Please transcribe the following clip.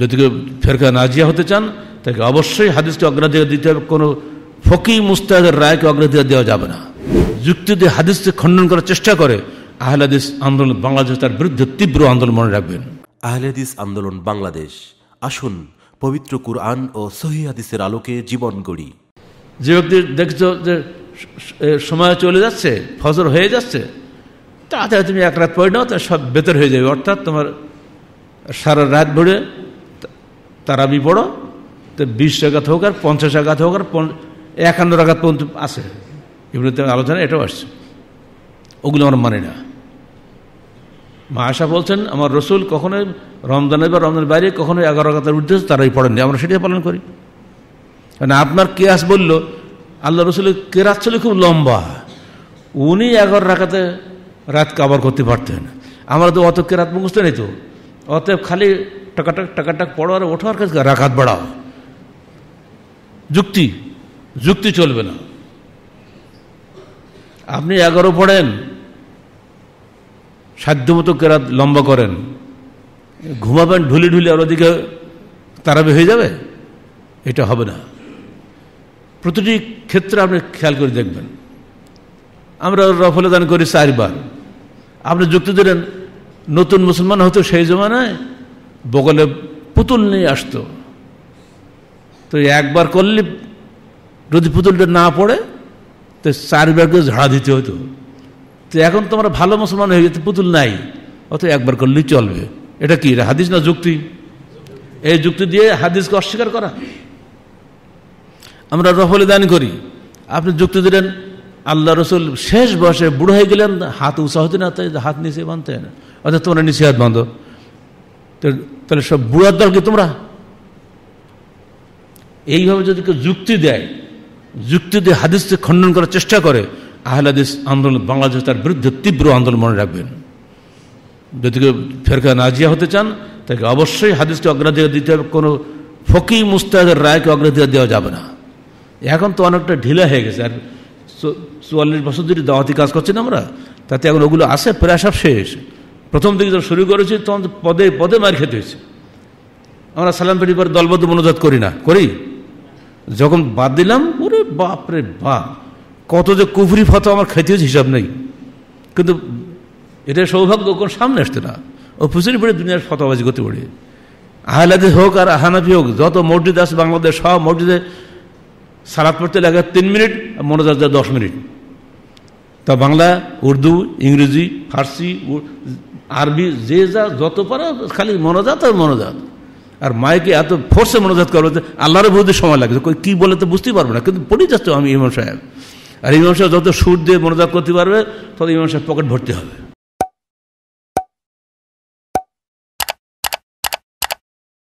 যদি কেউ ফেরকা নাজিয়া হতে চান তাকে অবশ্যই হাদিসকে অগ্রাধিকার দিতে হবে কোনো ফকি মুস্তাহের রায়কে অগ্রাধিকার দেওয়া যাবে না যুক্তি দিয়ে হাদিসকে খণ্ডন করার চেষ্টা করে আহলাদিস আন্দোলন বাংলাদেশ তার বিরুদ্ধে তীব্র আন্দোলন মনে রাখবেন আহলাদিস আন্দোলন বাংলাদেশ আসুন পবিত্র কুরআন ও সহি হাদিসের আলোকে জীবন গড়ি যে ব্যক্তি দেখছ যে সময় চলে যাচ্ছে ফজর হয়ে যাচ্ছে তাড়াতাড়ি তুমি এক রাত পড়ে নাও তা সব বেতর হয়ে যাবে অর্থাৎ তোমার সারা রাত ভরে তারাবি পড়ো তো বিশ আঘাত হোক আর পঞ্চাশ আঘাত হোক আর একান্ন আঘাত পর্যন্ত আছে এগুলো আলোচনা এটাও আসছে ওগুলো আমার মানে না মা আশা বলছেন আমার রসুল কখনো রমজানের বা রমজানের বাইরে কখনো এগারো আঘাতের উর্ধে তারাই পড়েননি আমরা সেটাই পালন করি মানে আপনার কেয়াস বললো আল্লাহ রসুলের রাত ছিল খুব লম্বা উনি এগারো রাখাতে রাত কাবার করতে পারতেন আমরা তো অত কেরাত মুখস্থ নেই তো অতএব খালি টাকাটাক টাকাটাক পড়ো আর ওঠো আর কাছে রাখাত বাড়াও যুক্তি যুক্তি চলবে না আপনি এগারো পড়েন সাধ্য মতো কেরাত লম্বা করেন ঘুমাবেন ঢুলি ঢুলি আর ওদিকে তারাবি হয়ে যাবে এটা হবে না প্রতিটি ক্ষেত্রে আপনি খেয়াল করে দেখবেন আমরা রফলে দান করি চারবার আপনি যুক্তি দিলেন নতুন মুসলমান হতো সেই জমানায় বগলে পুতুল নিয়ে আসতো তো একবার করলে যদি পুতুলটা না পড়ে তো চারবারকে ঝাড়া দিতে হতো তো এখন তোমরা ভালো মুসলমান হয়ে গেছে পুতুল নাই অত একবার করলেই চলবে এটা কি হাদিস না যুক্তি এই যুক্তি দিয়ে হাদিসকে অস্বীকার করা আমরা রফলে দান করি আপনি যুক্তি দিলেন আল্লাহ রসুল শেষ বয়সে বুড়ো হয়ে গেলেন হাত উৎসাহ হতে না তাই হাত নিচে বাঁধতে না অর্থাৎ তোমরা নিচে হাত বাঁধো তাহলে সব বুড়ার কি তোমরা এইভাবে যদি কেউ যুক্তি দেয় যুক্তি দিয়ে হাদিসকে খণ্ডন করার চেষ্টা করে আহলাদিস আন্দোলন বাংলাদেশ তার বিরুদ্ধে তীব্র আন্দোলন মনে রাখবেন যদি কেউ ফেরকা নাজিয়া হতে চান তাকে অবশ্যই হাদিসকে অগ্রাধিকার দিতে হবে কোনো ফকি মুস্তাহের রায়কে অগ্রাধিকার দেওয়া যাবে না এখন তো অনেকটা ঢিলা হয়ে গেছে আর চুয়াল্লিশ বছর ধরে দাওয়াতি কাজ করছি না আমরা তাতে এখন ওগুলো আসে প্রায় সব শেষ প্রথম থেকে যখন শুরু করেছি তখন পদে পদে মার খেতে হয়েছে আমরা সালাম পেটি পরে দলবদ্ধ মনোজাত করি না করি যখন বাদ দিলাম ওরে বাপ রে বাপ কত যে কুফরি ফত আমার খেতে হয়েছে হিসাব নেই কিন্তু এটা সৌভাগ্য কোন সামনে আসতে না ও ফুচুরি পড়ে দুনিয়ার ফতাবাজি করতে পড়ে আহলাদি হোক আর আহানাফি হোক যত মসজিদ আছে বাংলাদেশ সব মসজিদে সালাদ পড়তে লাগে তিন মিনিট আর মনোজাত দশ মিনিট তা বাংলা উর্দু ইংরেজি ফার্সি আরবি যে যা যত পারে খালি মনোজাত আর মনোজাত আর মায়েকে এত ফোর্সে মনোজাত করবে যে আল্লাহর বুঝতে সময় লাগছে কী বলে তো বুঝতেই পারবো না কিন্তু পড়ে যাচ্ছ আমি ইমাম সাহেব আর ইমাম সাহেব যত সুর দিয়ে মনোজাত করতে পারবে তত ইমাম সাহেব পকেট ভর্তি হবে